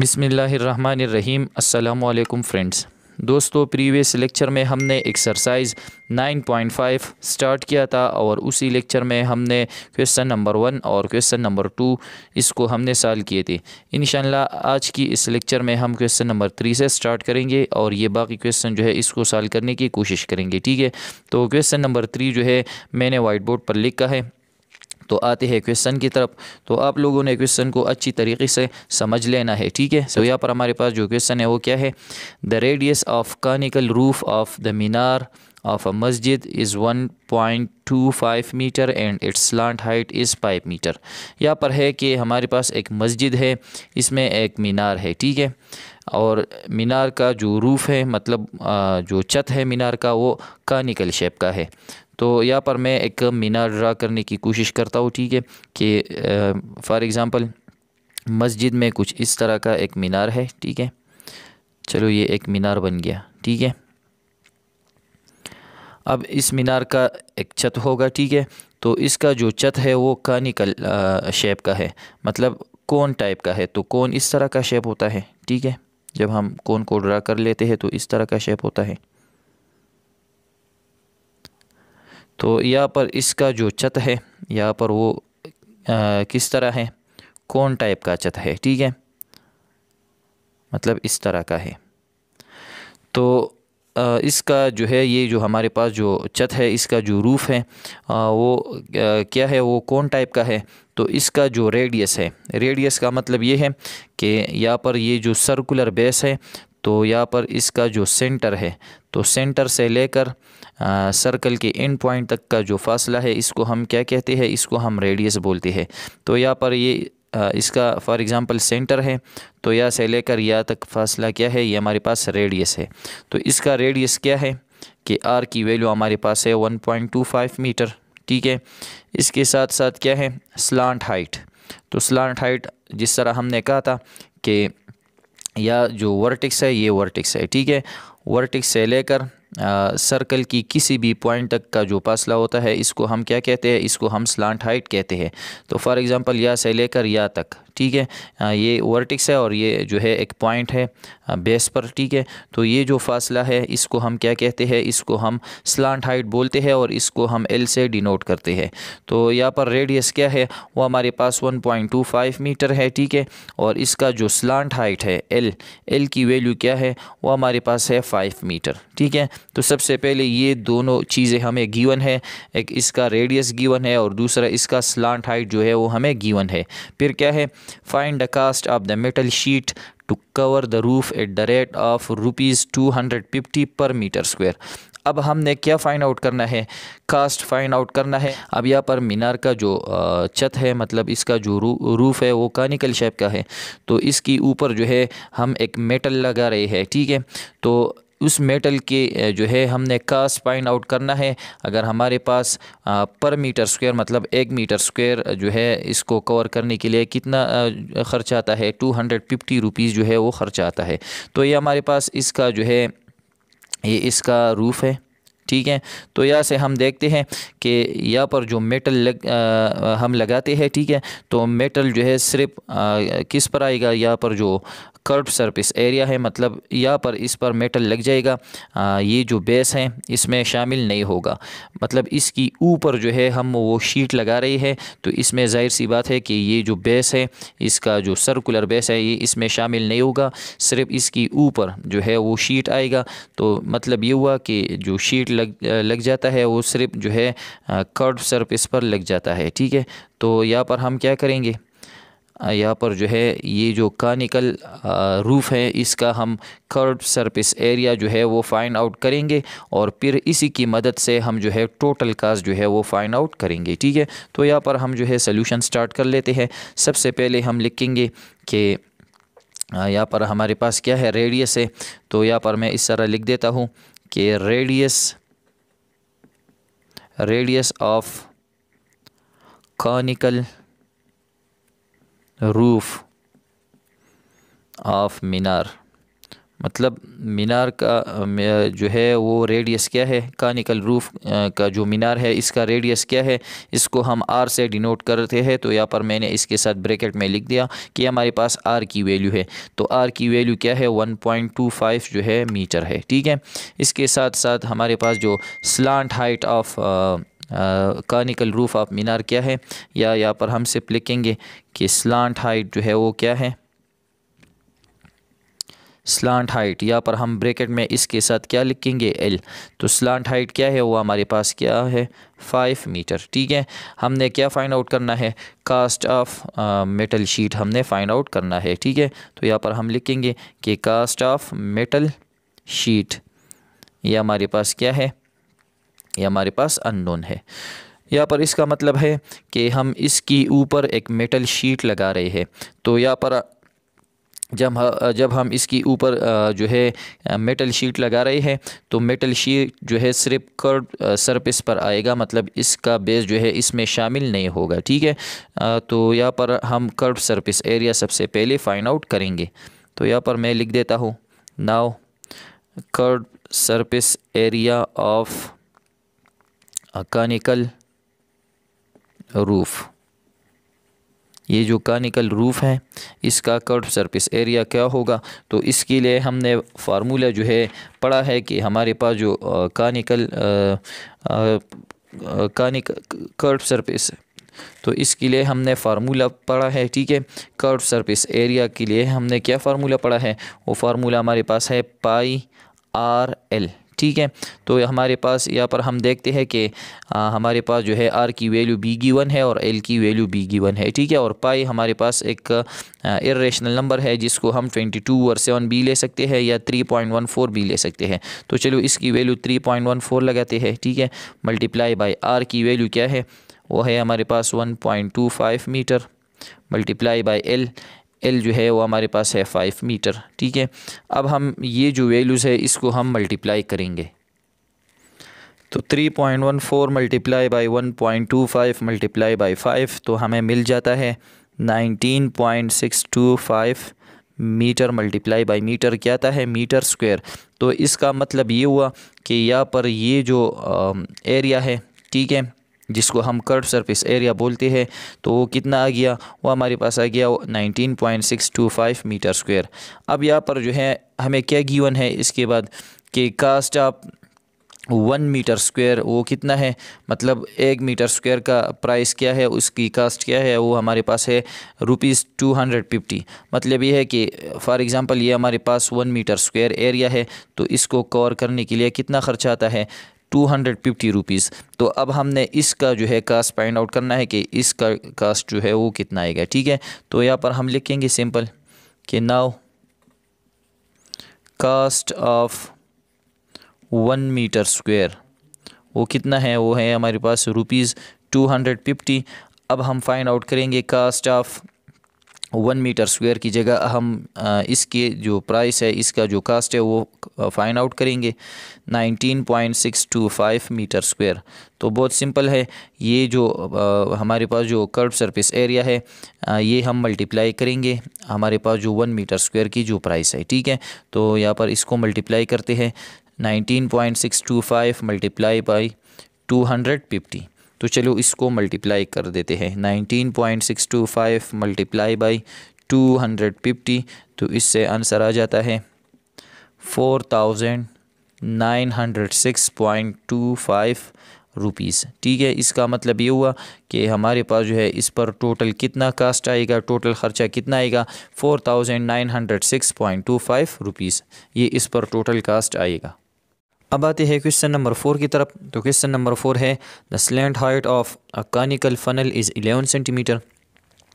बिसमीम् अल्लाम फ्रेंड्स दोस्तों previous lecture में हमने एक्सरसाइज 9.5 स्टार्ट किया था और उसी लेक्चर में हमने क्वेश्चन नंबर वन और क्वेश्चन नंबर टू इसको हमने साल किए थे इन आज की इस लेक्चर में हम क्वेश्चन नंबर थ्री से स्टार्ट करेंगे और ये बाकी क्वेश्चन जो है इसको साल करने की कोशिश करेंगे ठीक है तो क्वेश्चन नंबर थ्री जो है मैंने वाइट बोर्ड पर लिखा है तो आते हैं क्वेश्चन की तरफ तो आप लोगों ने क्वेश्चन को अच्छी तरीके से समझ लेना है ठीक है सो यहाँ पर हमारे पास जो क्वेश्चन है वो क्या है the radius of conical roof of the minar of a masjid is one point two five metre and its slant height is five metre यहाँ पर है कि हमारे पास एक मस्जिद है इसमें एक मीनार है ठीक है और मीनार का जो रूफ़ है मतलब जो छत है मीनार का वो कानिकल शेप का है तो यहाँ पर मैं एक मीनार ड्रा करने की कोशिश करता हूँ ठीक है कि फॉर एग्ज़ाम्पल मस्जिद में कुछ इस तरह का एक मीनार है ठीक है चलो ये एक मीनार बन गया ठीक है अब इस मीनार का एक छत होगा ठीक है तो इसका जो छत है वो कानिकल शेप का है मतलब कौन टाइप का है तो कौन इस तरह का शेप होता है ठीक है जब हम कौन को ड्रा कर लेते हैं तो इस तरह का शेप होता है तो यहाँ पर इसका जो छत है यहाँ पर वो आ, किस तरह है कौन टाइप का छत है ठीक है मतलब इस तरह का है तो आ, इसका जो है ये जो हमारे पास जो छत है इसका जो रूफ़ है आ, वो आ, क्या है वो कौन टाइप का है तो इसका जो रेडियस है रेडियस का मतलब ये है कि यहाँ पर ये जो सर्कुलर बेस है तो यहाँ पर इसका जो सेंटर है तो सेंटर से लेकर सर्कल के एंड पॉइंट तक का जो फासला है इसको हम क्या कहते हैं इसको हम रेडियस बोलते हैं तो यहाँ पर ये इसका फॉर एग्ज़ाम्पल सेंटर है तो यहाँ से लेकर यहाँ तक फासला क्या है ये हमारे पास रेडियस है तो इसका रेडियस क्या है कि आर की वैल्यू हमारे पास है 1.25 मीटर ठीक है इसके साथ साथ क्या है स्लांट हाइट तो स्लांट हाइट जिस तरह हमने कहा था कि या जो वर्टिक्स है ये वर्टिक्स है ठीक है वर्टिक्स से लेकर सर्कल की किसी भी पॉइंट तक का जो फासला होता है इसको हम क्या कहते हैं इसको हम स्लांट हाइट कहते हैं तो फॉर एग्ज़ाम्पल या से लेकर या तक ठीक है ये वर्टिक्स है और ये जो है एक पॉइंट है बेस पर ठीक है तो ये जो फासला है इसको हम क्या कहते हैं इसको हम स्लांट हाइट बोलते हैं और इसको हम एल से डिनोट करते हैं तो यहाँ पर रेडियस क्या है वो हमारे पास 1.25 मीटर है ठीक है और इसका जो स्लांट हाइट है एल एल की वैल्यू क्या है वो हमारे पास है फाइव मीटर ठीक है तो सबसे पहले ये दोनों चीज़ें हमें गीवन है एक इसका रेडियस गीवन है और दूसरा इसका स्लांट हाइट जो है वो हमें गीवन है फिर क्या है Find of the of the metal sheet to cover the roof at the rate of rupees 250 per meter square. अब हमने क्या फाइंड आउट करना है कास्ट फाइंड आउट करना है अब यहाँ पर मीनार का जो छत है मतलब इसका जो रू, रूफ है वो कानिकल शेप का है तो इसकी ऊपर जो है हम एक मेटल लगा रहे हैं ठीक है तो उस मेटल के जो है हमने कास्ट फाइंड आउट करना है अगर हमारे पास पर मीटर स्क्वायर मतलब एक मीटर स्क्वायर जो है इसको कवर करने के लिए कितना खर्च आता है टू हंड्रेड फिफ्टी रुपीज़ जो है वो खर्च आता है तो ये हमारे पास इसका जो है ये इसका रूफ़ है ठीक है तो यहाँ से हम देखते हैं कि या पर जो मेटल लग आ, हम लगाते हैं ठीक है तो मेटल जो है सिर्फ किस पर आएगा यहाँ पर जो कर्व सरफेस एरिया है मतलब यहाँ पर इस पर मेटल लग जाएगा आ, ये जो बेस है इसमें शामिल नहीं होगा मतलब इसकी ऊपर जो है हम वो शीट लगा रही है तो इसमें ज़ाहिर सी बात है कि ये जो बेस है इसका जो सर्कुलर बेस है ये इसमें शामिल नहीं होगा सिर्फ इसकी ऊपर जो है वो शीट आएगा तो मतलब ये हुआ कि जो शीट लग लग लग जाता है वो सिर्फ जो है कर्व सरफेस पर लग जाता है ठीक है तो यहाँ पर हम क्या करेंगे यहाँ पर जो है ये जो कानिकल रूफ़ है इसका हम कर्व सरफेस एरिया जो है वो फाइंड आउट करेंगे और फिर इसी की मदद से हम जो है टोटल कास्ट जो है वो फाइंड आउट करेंगे ठीक है तो यहाँ पर हम जो है सोल्यूशन स्टार्ट कर लेते हैं सबसे पहले हम लिखेंगे कि यहाँ पर हमारे पास क्या है रेडियस है तो यहाँ पर मैं इस तरह लिख देता हूँ कि radius radius of conical roof of minar मतलब मीनार का जो है वो रेडियस क्या है कानिकल रूफ का जो मीनार है इसका रेडियस क्या है इसको हम आर से डिनोट करते हैं तो यहाँ पर मैंने इसके साथ ब्रैकेट में लिख दिया कि हमारे पास आर की वैल्यू है तो आर की वैल्यू क्या है 1.25 जो है मीटर है ठीक है इसके साथ साथ हमारे पास जो slant height of conical roof of minar क्या है या यहाँ पर हम सिर्फ लिखेंगे कि स्लांट हाइट जो है वो क्या है स्लांट हाइट यहाँ पर हम ब्रैकेट में इसके साथ क्या लिखेंगे एल तो स्लांट हाइट क्या है वो हमारे पास क्या है फाइव मीटर ठीक है हमने क्या फाइंड आउट करना है कास्ट ऑफ मेटल शीट हमने फाइंड आउट करना है ठीक है तो यहाँ पर हम लिखेंगे कि कास्ट ऑफ मेटल शीट ये हमारे पास क्या है ये हमारे पास अननोन है यहाँ पर इसका मतलब है कि हम इसकी ऊपर एक मेटल शीट लगा रहे हैं तो यहाँ पर जब जब हम इसके ऊपर जो है मेटल शीट लगा रहे हैं तो मेटल शीट जो है सिर्फ कर्व सरफेस पर आएगा मतलब इसका बेस जो है इसमें शामिल नहीं होगा ठीक है तो यहाँ पर हम कर्व सरफेस एरिया सबसे पहले फाइंड आउट करेंगे तो यहाँ पर मैं लिख देता हूँ now curve surface area of conical roof ये जो कानिकल रूफ है इसका कर्व सरफेस एरिया क्या होगा तो इसके लिए हमने फार्मूला जो है पढ़ा है कि हमारे पास जो कानिकल कानिक कर्व सरफेस तो इसके लिए हमने फार्मूला पढ़ा है ठीक है कर्व सरफेस एरिया के लिए हमने क्या फार्मूला पढ़ा है वो फार्मूला हमारे पास है पाई आर एल ठीक है तो हमारे पास यहाँ पर हम देखते हैं कि हमारे पास जो है आर की वैल्यू बी गी है और एल की वैल्यू बी गी है ठीक है और पाई हमारे पास एक इेशनल नंबर है जिसको हम ट्वेंटी टू और सेवन बी ले सकते हैं या थ्री पॉइंट वन फोर बी ले सकते हैं तो चलो इसकी value three point one four लगाते हैं ठीक है मल्टीप्लाई बाई आर की वैल्यू क्या है वो है हमारे पास one point two five metre multiply by L L जो है वो हमारे पास है फाइव मीटर ठीक है अब हम ये जो वैल्यूज़ है इसको हम मल्टीप्लाई करेंगे तो three point one four multiply by one point two five multiply by five तो हमें मिल जाता है nineteen point six two five metre multiply by metre क्या आता है मीटर स्क्वायर तो इसका मतलब ये हुआ कि यहाँ पर ये जो एरिया है ठीक है जिसको हम कर्व सरफेस एरिया बोलते हैं तो वो कितना आ गया वो हमारे पास आ गया 19.625 मीटर स्क्वायर अब यहाँ पर जो है हमें क्या गिवन है इसके बाद कि कास्ट आप वन मीटर स्क्वायर वो कितना है मतलब एक मीटर स्क्वायर का प्राइस क्या है उसकी कास्ट क्या है वो हमारे पास है रुपीज़ टू हंड्रेड फिफ्टी मतलब ये है कि फॉर एग्ज़ाम्पल ये हमारे पास वन मीटर स्क्वायर एरिया है तो इसको कवर करने के लिए कितना ख़र्चा आता है टू हंड्रेड फिफ्टी रुपीज़ तो अब हमने इसका जो है कास्ट फाइंड आउट करना है कि इसका कास्ट जो है वो कितना आएगा ठीक है तो यहाँ पर हम लिखेंगे सिंपल कि now cost of one metre square वो कितना है वो है हमारे पास रुपीज़ टू हंड्रेड फिफ्टी अब हम फाइंड आउट करेंगे cost of one metre square की जगह हम इसके जो प्राइस है इसका जो कास्ट है वो फाइंड आउट करेंगे 19.625 मीटर स्क्वायर तो बहुत सिंपल है ये जो आ, हमारे पास जो कर्व सरफेस एरिया है आ, ये हम मल्टीप्लाई करेंगे हमारे पास जो वन मीटर स्क्वायर की जो प्राइस है ठीक है तो यहाँ पर इसको मल्टीप्लाई करते हैं 19.625 मल्टीप्लाई बाई 250 तो चलो इसको मल्टीप्लाई कर देते हैं nineteen point six two five multiply by two hundred fifty तो इससे आंसर आ जाता है four thousand nine hundred six point two five rupees ठीक है इसका मतलब ये हुआ कि हमारे पास जो है इस पर टोटल कितना कास्ट आएगा टोटल ख़र्चा कितना आएगा four thousand nine hundred six point two five rupees ये इस पर टोटल कास्ट आएगा अब आते हैं क्वेश्चन नंबर फोर की तरफ तो क्वेश्चन नंबर फोर है the slant height of a conical funnel is eleven centimetre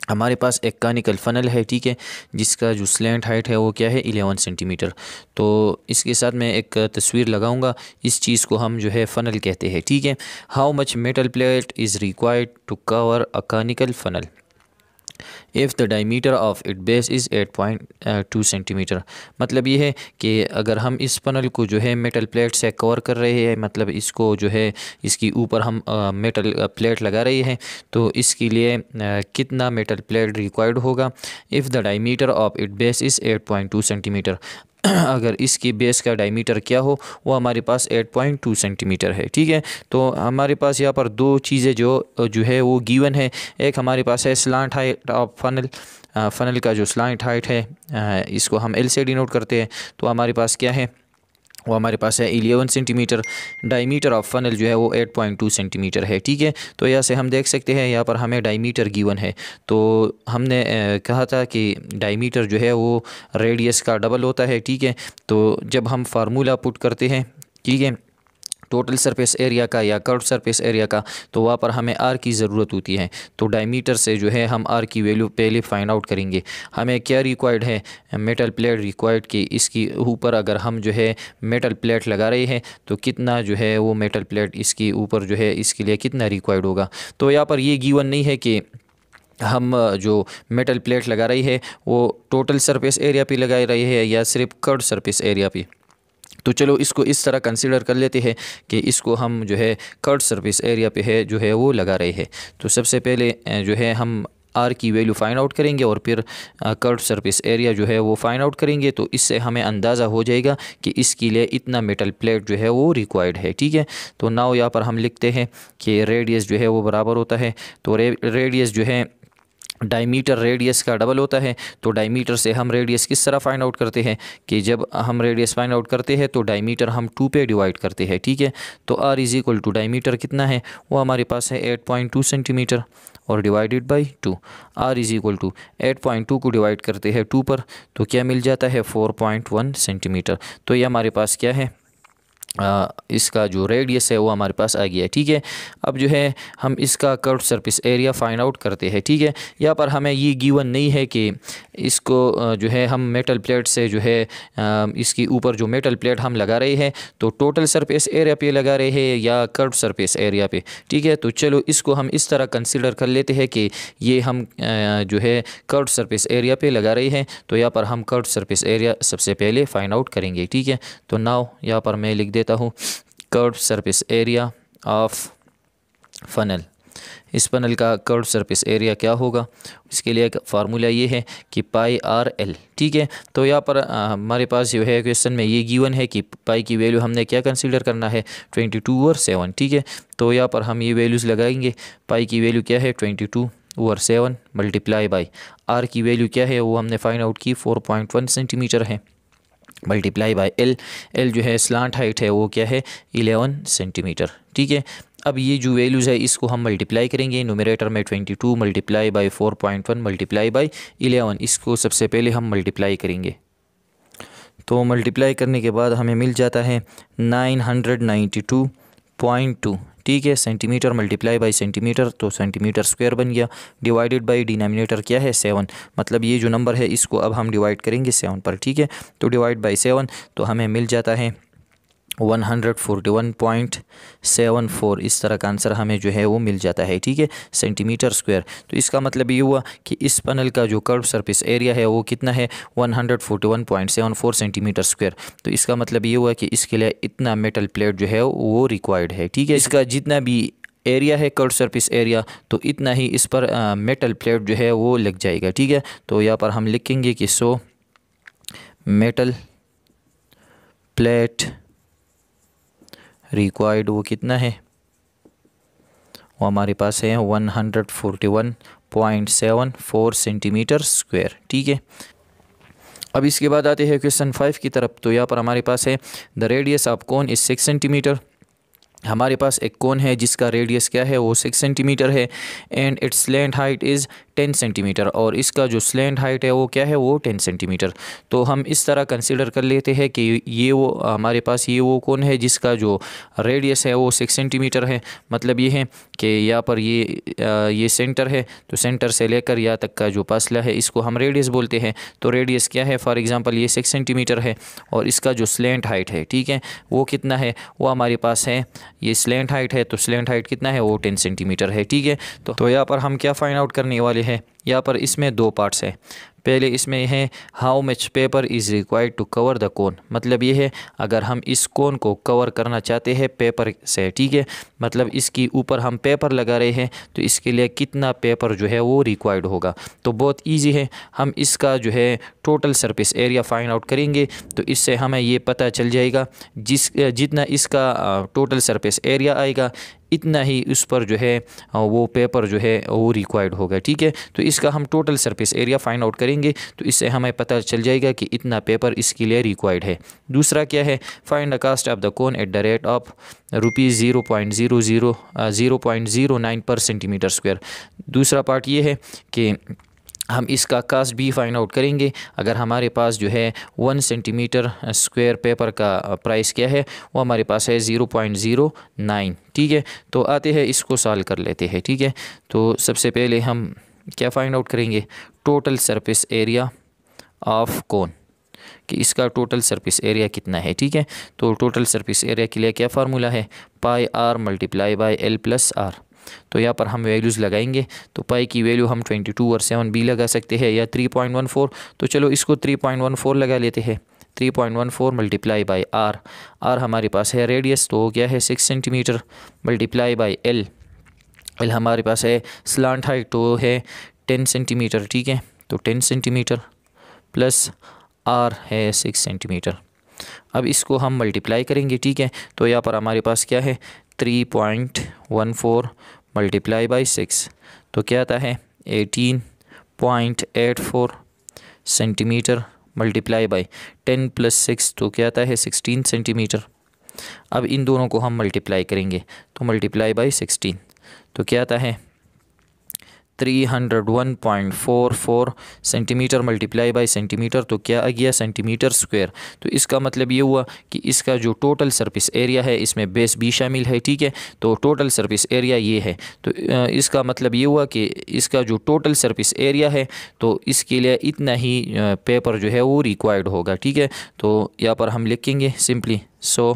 हमारे पास एक कानिकल फनल है ठीक है जिसका जो स्लेंट हाइट है वो क्या है एलेवन सेंटीमीटर तो इसके साथ मैं एक तस्वीर लगाऊंगा इस चीज़ को हम जो है फ़नल कहते हैं ठीक है how much metal plate is required to cover a conical funnel if the diameter of it base is eight point two centimetre मतलब ये है कि अगर हम इस पनल को जो है मेटल प्लेट से कवर कर रहे हैं मतलब इसको जो है इसकी ऊपर हम मेटल प्लेट लगा रहे हैं तो इसके लिए कितना मेटल प्लेट रिक्वायर्ड होगा if the diameter of it base is eight point two centimetre अगर इसकी बेस का डायमीटर क्या हो वो हमारे पास 8.2 सेंटीमीटर है ठीक है तो हमारे पास यहाँ पर दो चीज़ें जो जो है वो गिवन है एक हमारे पास है slant height of funnel funnel का जो स्लांट हाइट है इसको हम एल से डिनोट करते हैं तो हमारे पास क्या है वो हमारे पास है eleven centimetre diameter of funnel जो है वो एट पॉइंट टू सेंटीमीटर है ठीक है तो यहाँ से हम देख सकते हैं यहाँ पर हमें डायमीटर गिवन है तो हमने कहा था कि डायमीटर जो है वो रेडियस का डबल होता है ठीक है तो जब हम फार्मूला पुट करते हैं ठीक है टोटल सरफेस एरिया का या कर्व सरफेस एरिया का तो वहाँ पर हमें आर की ज़रूरत होती है तो डायमीटर से जो है हम आर की वैल्यू पहले फाइंड आउट करेंगे हमें क्या रिक्वायर्ड है मेटल प्लेट रिक्वायर्ड कि इसकी ऊपर अगर हम जो है मेटल प्लेट लगा रहे हैं तो कितना जो है वो मेटल प्लेट इसके ऊपर जो है इसके लिए कितना रिक्वायर्ड होगा तो यहाँ पर ये गीवन नहीं है कि हम जो मेटल प्लेट लगा रही है वो टोटल सरफेस एरिया पे लगा रही है या सिर्फ कर्ड सरफेस एरिया पे तो चलो इसको इस तरह कंसिडर कर लेते हैं कि इसको हम जो है कर्ड सर्विस एरिया पे है जो है वो लगा रहे हैं तो सबसे पहले जो है हम आर की वैल्यू फाइंड आउट करेंगे और फिर कर्ड सर्विस एरिया जो है वो फाइंड आउट करेंगे तो इससे हमें अंदाज़ा हो जाएगा कि इसके लिए इतना मेटल प्लेट जो है वो रिक्वायर्ड है ठीक है तो नाव यहाँ पर हम लिखते हैं कि रेडियस जो है वो बराबर होता है तो रेडियस जो है डायमीटर रेडियस का डबल होता है तो डायमीटर से हम रेडियस किस तरह फाइंड आउट करते हैं कि जब हम रेडियस फाइंड आउट करते हैं तो डायमीटर हम टू पे डिवाइड करते हैं ठीक है तो R is equal to diameter कितना है वो हमारे पास है एट पॉइंट टू सेंटीमीटर और divided by two R is equal to eight point two को डिवाइड करते हैं टू पर तो क्या मिल जाता है फोर पॉइंट वन सेंटीमीटर तो ये हमारे पास क्या है आ, इसका जो रेडियस है वो हमारे पास आ गया है ठीक है अब जो है हम इसका curve surface area find out करते हैं ठीक है यहाँ पर हमें ये गिवन नहीं है कि इसको जो है हम मेटल प्लेट से जो है इसके ऊपर जो मेटल प्लेट हम लगा रहे हैं तो टोटल सरफेस एरिया पे लगा रहे हैं या कर्व सरफेस एरिया पे ठीक है तो चलो इसको हम इस तरह कंसिडर कर लेते हैं कि ये हम जो है कर्व सरफेस एरिया पे लगा रहे हैं तो यहाँ पर हम कर्व सरफेस एरिया सबसे पहले फाइंड आउट करेंगे ठीक है तो नाव यहाँ पर मैं लिख दे देता हूँ curve surface area of funnel इस फनल का कर्व सरफेस एरिया क्या होगा इसके लिए एक फार्मूला ये है कि पाई आर एल ठीक है तो यहाँ पर हमारे पास जो है क्वेश्चन में ये गिवन है कि पाई की वैल्यू हमने क्या कंसीडर करना है ट्वेंटी टू और सेवन ठीक है तो यहाँ पर हम ये वैल्यूज़ लगाएंगे पाई की वैल्यू क्या है ट्वेंटी टू और सेवन मल्टीप्लाई बाई आर की वैल्यू क्या है वो हमने फाइंड आउट की फोर पॉइंट वन सेंटीमीटर है मल्टीप्लाई बाय एल एल जो है स्लांट हाइट है वो क्या है इलेवन सेंटीमीटर ठीक है अब ये जो वैल्यूज़ है इसको हम मल्टीप्लाई करेंगे नोमिनेटर में twenty two multiply by four point one multiply by eleven इसको सबसे पहले हम मल्टीप्लाई करेंगे तो मल्टीप्लाई करने के बाद हमें मिल जाता है nine hundred ninety two point two ठीक है सेंटीमीटर मल्टीप्लाई बाई सेंटीमीटर तो सेंटीमीटर स्क्वायर बन गया डिवाइडेड बाई डिनोमिनेटर क्या है सेवन मतलब ये जो नंबर है इसको अब हम डिवाइड करेंगे सेवन पर ठीक है तो डिवाइड बाई सेवन तो हमें मिल जाता है 141.74 इस तरह का आंसर हमें जो है वो मिल जाता है ठीक है सेंटीमीटर स्क्वायर तो इसका मतलब ये हुआ कि इस पनल का जो कर्व सरफेस एरिया है वो कितना है 141.74 सेंटीमीटर स्क्वायर तो इसका मतलब ये हुआ कि इसके लिए इतना मेटल प्लेट जो है वो रिक्वायर्ड है ठीक है इसका जितना भी एरिया है कर्व सरफेस एरिया तो इतना ही इस पर मेटल प्लेट जो है वो लग जाएगा ठीक है तो यहाँ पर हम लिखेंगे कि सो मेटल प्लेट रिक्वायर्ड वो कितना है वो हमारे पास है one hundred forty one point seven four centimetre square ठीक है अब इसके बाद आते हैं क्वेश्चन फाइव की तरफ तो यहाँ पर हमारे पास है the radius of cone is six centimetre हमारे पास एक कौन है जिसका रेडियस क्या है वो सिक्स सेंटीमीटर है and its slant height is ten centimetre और इसका जो स्लेंट हाइट है वो क्या है वो टेन सेंटीमीटर तो हम इस तरह कंसिडर कर लेते हैं कि ये वो हमारे पास ये वो कौन है जिसका जो रेडियस है वो सिक्स सेंटीमीटर है मतलब ये है कि यहाँ पर ये ये सेंटर है तो सेंटर से लेकर यहाँ तक का जो फासला है इसको हम रेडियस बोलते हैं तो रेडियस क्या है फॉर एग्ज़ाम्पल ये सिक्स सेंटीमीटर है और इसका जो स्लेंट हाइट है ठीक है वो कितना है वो हमारे पास है ये स्लेंट हाइट है तो स्लेंट हाइट कितना है वो टेन सेंटीमीटर है ठीक है तो, तो यहाँ पर हम क्या फाइंड आउट करने वाले हैं यहाँ पर इसमें दो पार्ट्स हैं पहले इसमें है how much paper is required to cover the cone मतलब ये है अगर हम इस कोन को कवर करना चाहते हैं पेपर से ठीक है मतलब इसके ऊपर हम पेपर लगा रहे हैं तो इसके लिए कितना पेपर जो है वो रिक्वायर्ड होगा तो बहुत ईजी है हम इसका जो है total surface area find out करेंगे तो इससे हमें ये पता चल जाएगा जिस जितना इसका टोटल सर्विस एरिया आएगा इतना ही उस पर जो है वो पेपर जो है वो रिक्वायर्ड होगा ठीक है तो इसका हम total surface area find out करेंगे तो इससे हमें पता चल जाएगा कि इतना पेपर इसके लिए रिक्वायर्ड है दूसरा क्या है find the cost of the cone at the rate of rupees zero point zero zero zero point zero nine per centimetre square दूसरा पार्ट ये है कि हम इसका कास्ट भी फाइंड आउट करेंगे अगर हमारे पास जो है वन सेंटीमीटर स्क्वायर पेपर का प्राइस uh, क्या है वो हमारे पास है ज़ीरो पॉइंट ज़ीरो नाइन ठीक है तो आते हैं इसको सॉल्व कर लेते हैं ठीक है तो सबसे पहले हम क्या फाइंड आउट करेंगे total surface area of cone कि इसका टोटल सरफेस एरिया कितना है ठीक है तो टोटल सरफेस एरिया के लिए क्या फार्मूला है pi R multiply by L plus R तो यहाँ पर हम वैल्यूज़ लगाएंगे तो पाई की वैल्यू हम ट्वेंटी टू और सेवन बी लगा सकते हैं या थ्री पॉइंट वन फोर तो चलो इसको थ्री पॉइंट वन फोर लगा लेते हैं three point one four multiply by R R हमारे पास है रेडियस तो हो गया है six centimetre multiply by L L हमारे पास है स्लांट हाइट तो है टेन सेंटीमीटर ठीक है तो टेन सेंटीमीटर प्लस आर है सिक्स सेंटीमीटर अब इसको हम मल्टीप्लाई करेंगे ठीक है तो यहाँ पर हमारे पास क्या है three point one four multiply by six तो क्या आता है eighteen point eight four centimetre multiply by ten plus six तो क्या आता है सिक्सटीन सेंटीमीटर अब इन दोनों को हम मल्टीप्लाई करेंगे तो मल्टीप्लाई बाई सिक्सटीन तो क्या आता है three hundred one point four four centimetre multiply by centimetre तो क्या आ गया सेंटीमीटर स्क्वायर तो इसका मतलब ये हुआ कि इसका जो टोटल सरफेस एरिया है इसमें बेस भी शामिल है ठीक है तो टोटल सरफेस एरिया ये है तो इसका मतलब ये हुआ कि इसका जो टोटल सरफेस एरिया है तो इसके लिए इतना ही पेपर जो है वो रिक्वायर्ड होगा ठीक है तो यहाँ पर हम लिखेंगे सिंपली सो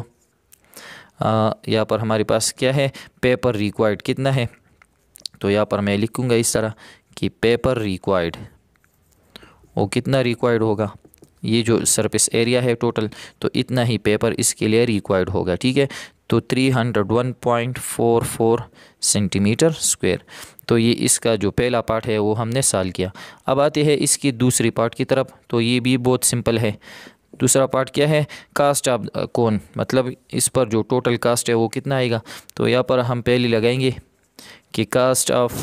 यहाँ पर हमारे पास क्या है पेपर रिक्वायर्ड कितना है तो यहाँ पर मैं लिखूँगा इस तरह कि पेपर रिक्वायर्ड वो कितना रिक्वायर्ड होगा ये जो सरफेस एरिया है टोटल तो इतना ही पेपर इसके लिए रिक्वायर्ड होगा ठीक है तो 301.44 सेंटीमीटर स्क्वायर तो ये इसका जो पहला पार्ट है वो हमने साल किया अब आते हैं इसकी दूसरी पार्ट की तरफ तो ये भी बहुत सिंपल है दूसरा पार्ट क्या है कास्ट ऑफ कौन मतलब इस पर जो टोटल कास्ट है वो कितना आएगा तो यहाँ पर हम पहले लगाएंगे कि कास्ट ऑफ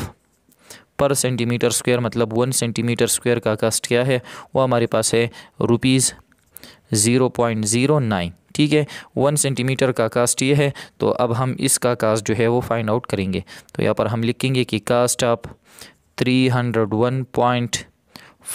पर सेंटीमीटर स्क्वायर मतलब वन सेंटीमीटर स्क्वायर का कास्ट क्या है वो हमारे पास है rupees zero point zero nine ठीक है वन सेंटीमीटर का कास्ट ये है तो अब हम इसका कास्ट जो है वो फाइंड आउट करेंगे तो यहाँ पर हम लिखेंगे कि cost of three hundred one point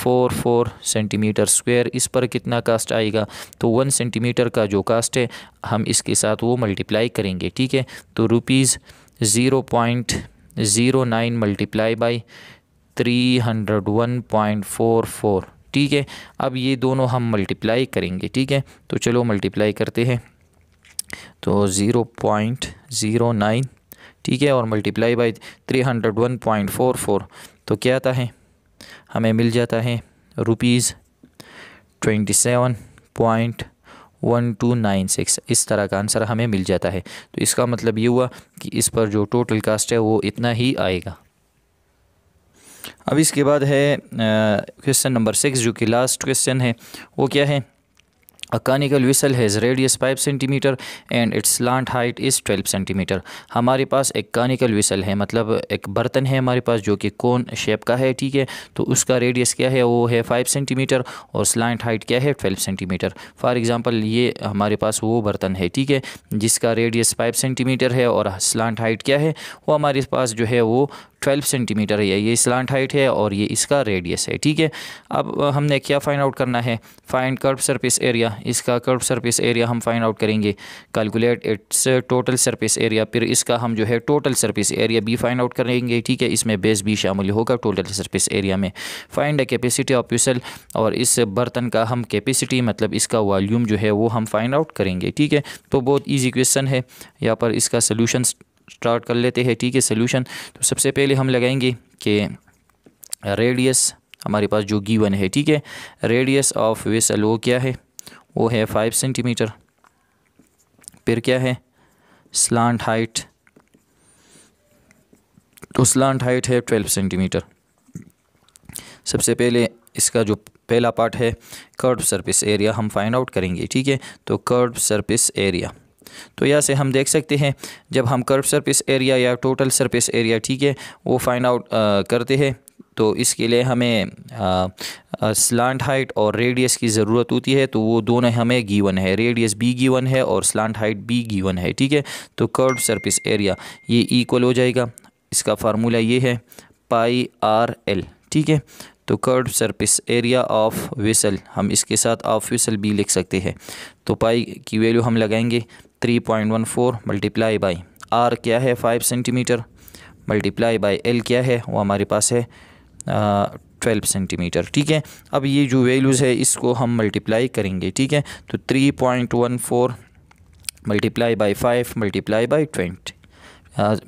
four four centimetre square इस पर कितना कास्ट आएगा तो वन सेंटीमीटर का जो कास्ट है हम इसके साथ वो मल्टीप्लाई करेंगे ठीक है तो rupees zero point zero nine multiply by three hundred one point four four ठीक है अब ये दोनों हम मल्टीप्लाई करेंगे ठीक है तो चलो मल्टीप्लाई करते हैं तो ज़ीरो पॉइंट ज़ीरो नाइन ठीक है और multiply by three hundred one point four four तो क्या आता है हमें मिल जाता है rupees twenty seven point one two nine six इस तरह का आंसर हमें मिल जाता है तो इसका मतलब ये हुआ कि इस पर जो टोटल कास्ट है वो इतना ही आएगा अब इसके बाद है क्वेश्चन नंबर सिक्स जो कि लास्ट क्वेश्चन है वो क्या है A conical whistle has radius 5 cm and its slant height is 12 cm. हमारे पास एक conical whistle है मतलब एक बर्तन है हमारे पास जो कि कौन शेप का है ठीक है तो उसका रेडियस क्या है वो है 5 cm और स्लांट हाइट क्या है 12 cm. फॉर एग्ज़ाम्पल ये हमारे पास वो बर्तन है ठीक है जिसका रेडियस 5 cm है और स्लांट हाइट क्या है वो हमारे पास जो है वो ट्वेल्व सेंटीमीटर है ये स्लांट हाइट है और ये इसका रेडियस है ठीक है अब हमने क्या फाइंड आउट करना है फाइंड कर्व सरफेस एरिया इसका कर्व सरफेस एरिया हम फाइंड आउट करेंगे calculate its total surface area फिर इसका हम जो है टोटल सरफेस एरिया भी फाइंड आउट करेंगे ठीक है इसमें बेस भी शामिल होगा टोटल सर्फिस एरिया में फाइंड कैपेसिटी ऑफ पिसल और इस बर्तन का हम कैपेसिटी मतलब इसका वॉल्यूम जो है वो हम फाइंड आउट करेंगे ठीक है तो बहुत ईजी क्वेश्चन है यहाँ पर इसका सोल्यूशन स्टार्ट कर लेते हैं ठीक है सोल्यूशन तो सबसे पहले हम लगाएंगे कि रेडियस हमारे पास जो गीवन है ठीक है रेडियस ऑफ वेसल वो क्या है वो है फाइव सेंटीमीटर फिर क्या है स्लांट हाइट तो स्लांट हाइट है ट्वेल्व सेंटीमीटर सबसे पहले इसका जो पहला पार्ट है कर्व सरफेस एरिया हम फाइंड आउट करेंगे ठीक है तो कर्व सरफेस एरिया तो यहाँ से हम देख सकते हैं जब हम कर्व सरफेस एरिया या टोटल सरफेस एरिया ठीक है वो फाइंड आउट करते हैं तो इसके लिए हमें स्लांट हाइट और रेडियस की ज़रूरत होती है तो वो दोनों हमें गीवन है रेडियस बी गिवन है और स्लांट हाइट बी गिवन है ठीक है तो कर्व सरफेस एरिया ये इक्वल हो जाएगा इसका फार्मूला ये है पाई आर एल ठीक है तो curve surface area of vessel हम इसके साथ ऑफ वेसल भी लिख सकते हैं तो पाई की वैल्यू हम लगाएंगे three point one four multiply by R क्या है five centimetre multiply by L क्या है वो हमारे पास है ट्वेल्व सेंटीमीटर ठीक है अब ये जो वैल्यूज़ है इसको हम मल्टीप्लाई करेंगे ठीक है तो three point one four multiply by five multiply by twenty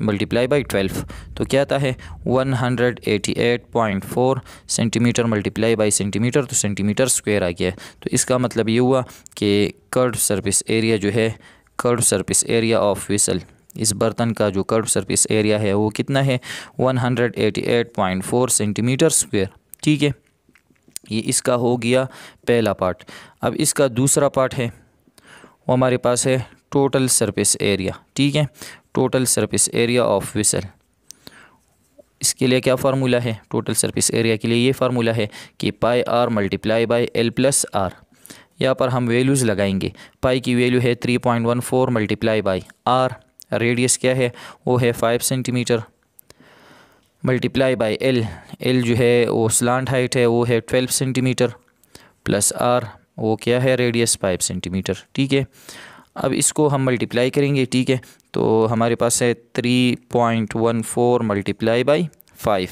multiply by twelve तो क्या आता है one hundred eighty eight point four centimetre multiply by centimetre तो सेंटीमीटर स्क्वेयर आ गया तो इसका मतलब ये हुआ कि कर्व सर्विस एरिया जो है curve surface area of vessel इस बर्तन का जो कर्व सरफेस एरिया है वो कितना है 188.4 सेंटीमीटर स्क्वायर ठीक है ये इसका हो गया पहला पार्ट अब इसका दूसरा पार्ट है वो हमारे पास है टोटल सरफेस एरिया ठीक है total surface area of vessel इसके लिए क्या फार्मूला है टोटल सरफेस एरिया के लिए ये फार्मूला है कि pi R multiply by L plus R यहाँ पर हम वैल्यूज़ लगाएंगे पाई की वैल्यू है three point one four multiply by R radius क्या है वो है five centimetre multiply by L L जो है वो स्लांट हाइट है वो है ट्वेल्व सेंटीमीटर प्लस आर वो क्या है रेडियस फाइव सेंटीमीटर ठीक है अब इसको हम मल्टीप्लाई करेंगे ठीक है तो हमारे पास है three point one four multiply by five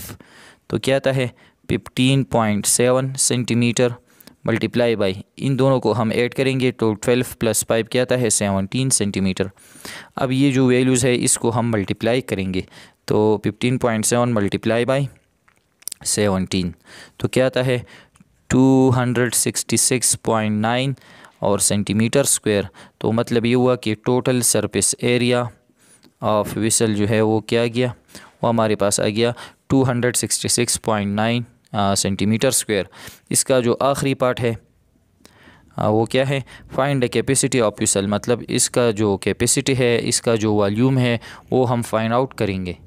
तो क्या आता है fifteen point seven centimetre multiply by इन दोनों को हम ऐड करेंगे तो ट्वेल्व प्लस फाइव क्या आता है सेवनटीन सेंटीमीटर अब ये जो वैल्यूज़ है इसको हम मल्टीप्लाई करेंगे तो fifteen point seven multiply by seventeen तो क्या आता है two hundred sixty six point nine और सेंटीमीटर स्क्वायर तो मतलब ये हुआ कि total surface area of vessel जो है वो क्या गया वो हमारे पास आ गया two hundred sixty six point nine centimetre square इसका जो आखिरी पार्ट है आ, वो क्या है फाइंड द कैपेसिटी सेल मतलब इसका जो कैपेसिटी है इसका जो वॉल्यूम है वो हम फाइंड आउट करेंगे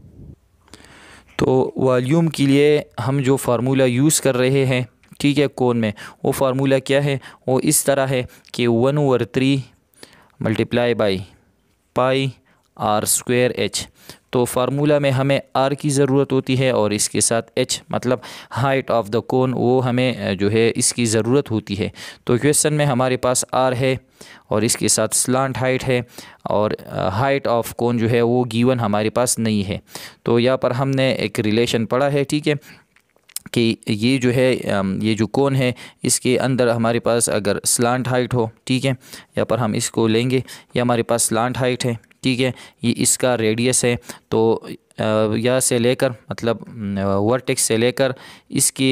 तो वॉल्यूम के लिए हम जो फार्मूला यूज़ कर रहे हैं ठीक है कौन में वो फार्मूला क्या है वो इस तरह है कि one over three multiply by pi R square H तो फार्मूला में हमें आर की ज़रूरत होती है और इसके साथ एच मतलब हाइट ऑफ द कोन वो हमें जो है इसकी ज़रूरत होती है तो क्वेश्चन में हमारे पास आर है और इसके साथ स्लांट हाइट है और हाइट ऑफ कोन जो है वो गीवन हमारे पास नहीं है तो यहाँ पर हमने एक रिलेशन पढ़ा है ठीक है कि ये जो है ये जो कोन है इसके अंदर हमारे पास अगर स्लांट हाइट हो ठीक है यहाँ पर हम इसको लेंगे ये हमारे पास स्लांट हाइट है ठीक है ये इसका रेडियस है तो यह से लेकर मतलब वर्टेक्स से लेकर इसकी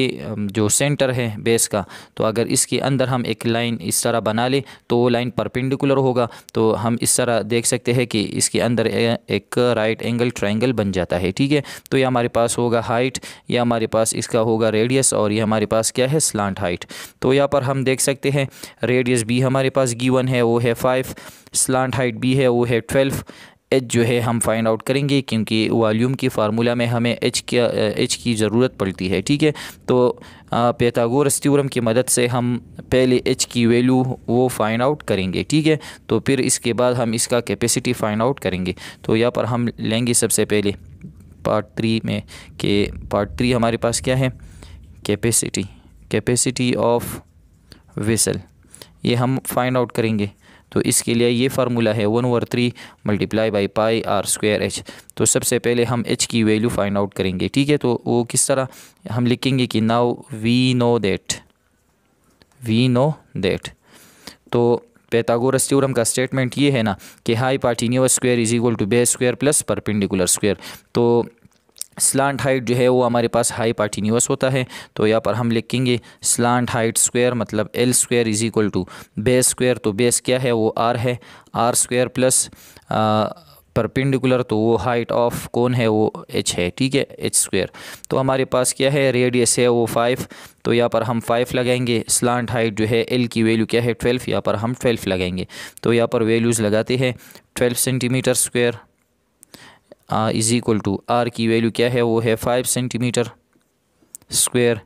जो सेंटर है बेस का तो अगर इसके अंदर हम एक लाइन इस तरह बना लें तो वो लाइन परपेंडिकुलर होगा तो हम इस तरह देख सकते हैं कि इसके अंदर एक राइट एंगल ट्रायंगल बन जाता है ठीक है तो ये हमारे पास होगा हाइट या हमारे पास इसका होगा रेडियस और ये हमारे पास क्या है स्लांट हाइट तो यहाँ पर हम देख सकते हैं रेडियस भी हमारे पास गीवन है वो है फाइव स्लांट हाइट भी है वो है ट्वेल्व ऑफ एच जो है हम फाइंड आउट करेंगे क्योंकि वॉल्यूम की फार्मूला में हमें एच की एच की ज़रूरत पड़ती है ठीक है तो पेथागोरस थ्योरम की मदद से हम पहले एच की वैल्यू वो फाइंड आउट करेंगे ठीक है तो फिर इसके बाद हम इसका कैपेसिटी फाइंड आउट करेंगे तो यहाँ पर हम लेंगे सबसे पहले पार्ट थ्री में के पार्ट थ्री हमारे पास क्या है कैपेसिटी कैपेसिटी ऑफ वेसल ये हम फाइंड आउट करेंगे तो इसके लिए ये फार्मूला है one over three multiply by pi R square H तो सबसे पहले हम एच की वैल्यू फाइंड आउट करेंगे ठीक है तो वो किस तरह हम लिखेंगे कि now we know that we know that तो पैथागोरस थ्योरम का स्टेटमेंट ये है ना कि hypotenuse square is equal to base square plus perpendicular square तो स्लांट हाइट जो है वो हमारे पास हाई पार्टीन्यूस होता है तो यहाँ पर हम लिखेंगे स्लांट हाइट स्क्वायर मतलब L square is equal to base square तो बेस क्या है वो आर है आर स्क्वायर प्लस परपेंडिकुलर तो वो हाइट ऑफ कौन है वो एच है ठीक है एच स्क्वायर तो हमारे पास क्या है रेडियस है वो फाइव तो यहाँ पर हम फाइव लगाएंगे स्लांट हाइट जो है एल की वैल्यू क्या है ट्वेल्व यहाँ पर हम ट्वेल्व लगाएंगे तो यहाँ पर वैल्यूज़ लगाते हैं twelve centimetre square is equal to R की वैल्यू क्या है वो है five centimetre square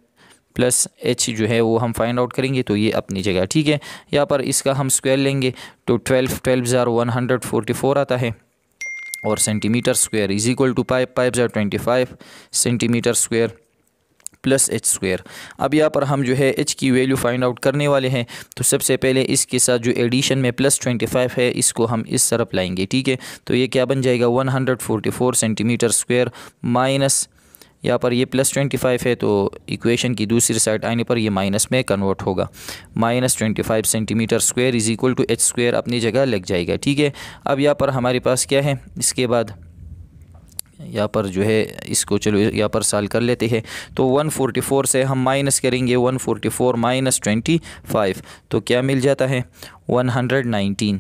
plus H जो है वो हम फाइंड आउट करेंगे तो ये अपनी जगह ठीक है यहाँ पर इसका हम स्क्वायर लेंगे तो ट्वेल्व ट्वेल्व ज़ार वन हंड्रेड फोर्टी फोर आता है और centimetre square is equal to five five ज़ार twenty five centimetre square plus H square अब यहाँ पर हम जो है एच की वैल्यू फाइंड आउट करने वाले हैं तो सबसे पहले इसके साथ जो एडिशन में प्लस ट्वेंटी फाइव है इसको हम इस तरफ लाएंगे ठीक है तो ये क्या बन जाएगा one hundred forty four centimetre square minus यहाँ पर ये प्लस ट्वेंटी फाइव है तो इक्वेशन की दूसरी साइड आने पर ये माइनस में कन्वर्ट होगा minus twenty five centimetre square is equal to H square अपनी जगह लग जाएगा ठीक है अब यहाँ पर हमारे पास क्या है इसके बाद यहाँ पर जो है इसको चलो यहाँ पर साल कर लेते हैं तो 144 से हम माइनस करेंगे 144 माइनस फाइव तो क्या मिल जाता है 119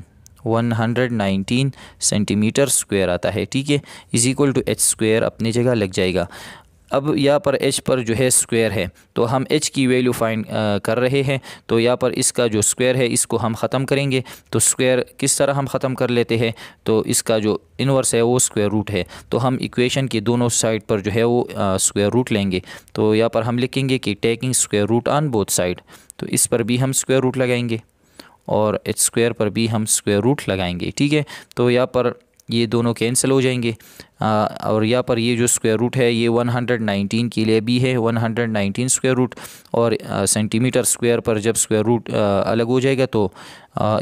119 सेंटीमीटर स्क्वायर आता है ठीक है is equal to H square अपनी जगह लग जाएगा अब यहाँ पर एच पर जो है स्क्वायर है तो हम एच की वैल्यू फाइंड कर रहे हैं तो यहाँ पर इसका जो स्क्वायर है इसको हम ख़त्म करेंगे तो स्क्वायर किस तरह हम ख़त्म कर लेते हैं तो इसका जो इनवर्स है वो स्क्वायर रूट है तो हम इक्वेशन की दोनों साइड पर जो है वो स्क्वायर रूट लेंगे तो यहाँ पर हम लिखेंगे कि taking square root on both side तो इस पर भी हम स्क्वायर रूट लगाएंगे और एच स्क्वायर पर भी हम स्क्वायर रूट लगाएंगे ठीक है तो यहाँ पर ये दोनों कैंसिल हो जाएंगे आ, और यहाँ पर ये जो स्क्वायर रूट है ये 119 के लिए भी है 119 स्क्वायर रूट और सेंटीमीटर स्क्वायर पर जब स्क्वायर रूट आ, अलग हो जाएगा तो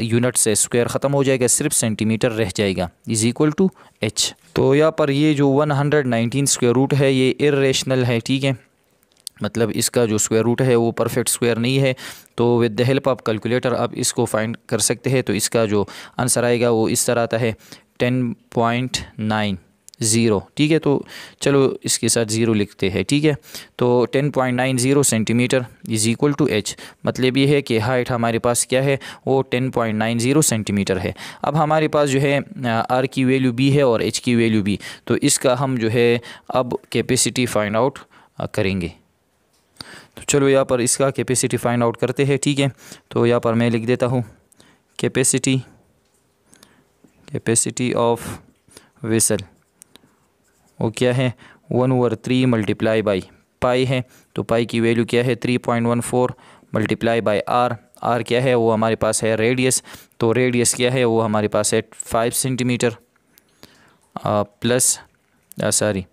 यूनिट से स्क्वायर ख़त्म हो जाएगा सिर्फ सेंटीमीटर रह जाएगा इज़ इक्वल टू एच तो यहाँ पर ये जो 119 स्क्वायर रूट है ये इेशनल है ठीक है मतलब इसका जो स्क्वायर रूट है वो परफेक्ट स्क्वायर नहीं है तो with the help of calculator आप इसको फाइंड कर सकते हैं तो इसका जो आंसर आएगा वो इस तरह आता है टेन पॉइंट नाइन ज़ीरो ठीक है तो चलो इसके साथ ज़ीरो लिखते हैं ठीक है तो ten point nine zero centimetre is equal to H मतलब ये है कि हाइट हमारे पास क्या है वो ten point nine zero centimetre है अब हमारे पास जो है आर की वैल्यू बी है और एच की वैल्यू बी तो इसका हम जो है अब कैपेसिटी फाइंड आउट करेंगे तो चलो यहाँ पर इसका कैपेसिटी फाइंड आउट करते हैं ठीक है तो यहाँ पर मैं लिख देता हूँ कैपेसिटी कैपेसिटी ऑफ वेसल वो क्या है one over three multiply by pi है तो पाई की वैल्यू क्या है three point one four multiply by R R क्या है वो हमारे पास है रेडियस तो रेडियस क्या है वो हमारे पास है five centimetre plus sorry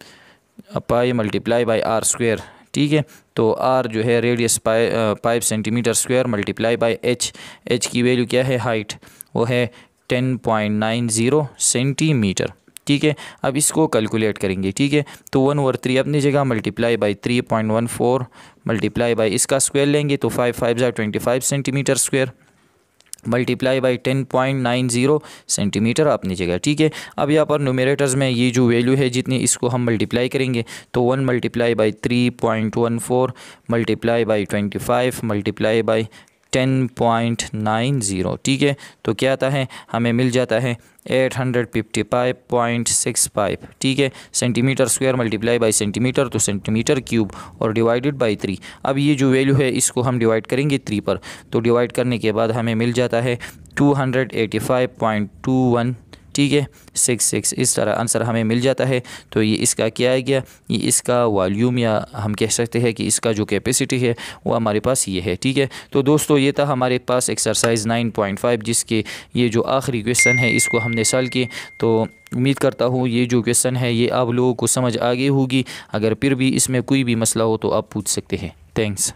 pi multiply by R square ठीक है तो आर जो है radius pi five centimetre square multiply by H H की वैल्यू क्या है हाइट वो है 10.90 सेंटीमीटर ठीक है अब इसको कैलकुलेट करेंगे ठीक है तो वन ओवर थ्री अपनी जगह multiply by three point one four multiply by इसका स्क्वायर लेंगे तो फाइव फाइव ज़ार twenty five centimetre square multiply by ten point nine zero centimetre अपनी जगह ठीक है अब यहाँ पर नोमेरेटर्स में ये जो वैल्यू है जितनी इसको हम मल्टीप्लाई करेंगे तो one multiply by three point one four multiply by twenty five multiply by ten point nine zero ठीक है तो क्या आता है हमें मिल जाता है eight hundred fifty five point six five ठीक है centimetre square multiply by centimetre तो सेंटीमीटर क्यूब और डिवाइडेड बाई थ्री अब ये जो वैल्यू है इसको हम डिवाइड करेंगे थ्री पर तो डिवाइड करने के बाद हमें मिल जाता है two hundred eighty five point two one ठीक है सिक्स सिक्स इस तरह आंसर हमें मिल जाता है तो ये इसका क्या आ गया ये इसका वॉल्यूम या हम कह सकते हैं कि इसका जो कैपेसिटी है वो हमारे पास ये है ठीक है तो दोस्तों ये था हमारे पास एक्सरसाइज नाइन पॉइंट फाइव जिसके ये जो आखिरी क्वेश्चन है इसको हमने सॉल्व किए तो उम्मीद करता हूँ ये जो क्वेश्चन है ये आप लोगों को समझ आ गई होगी अगर फिर भी इसमें कोई भी मसला हो तो आप पूछ सकते हैं थैंक्स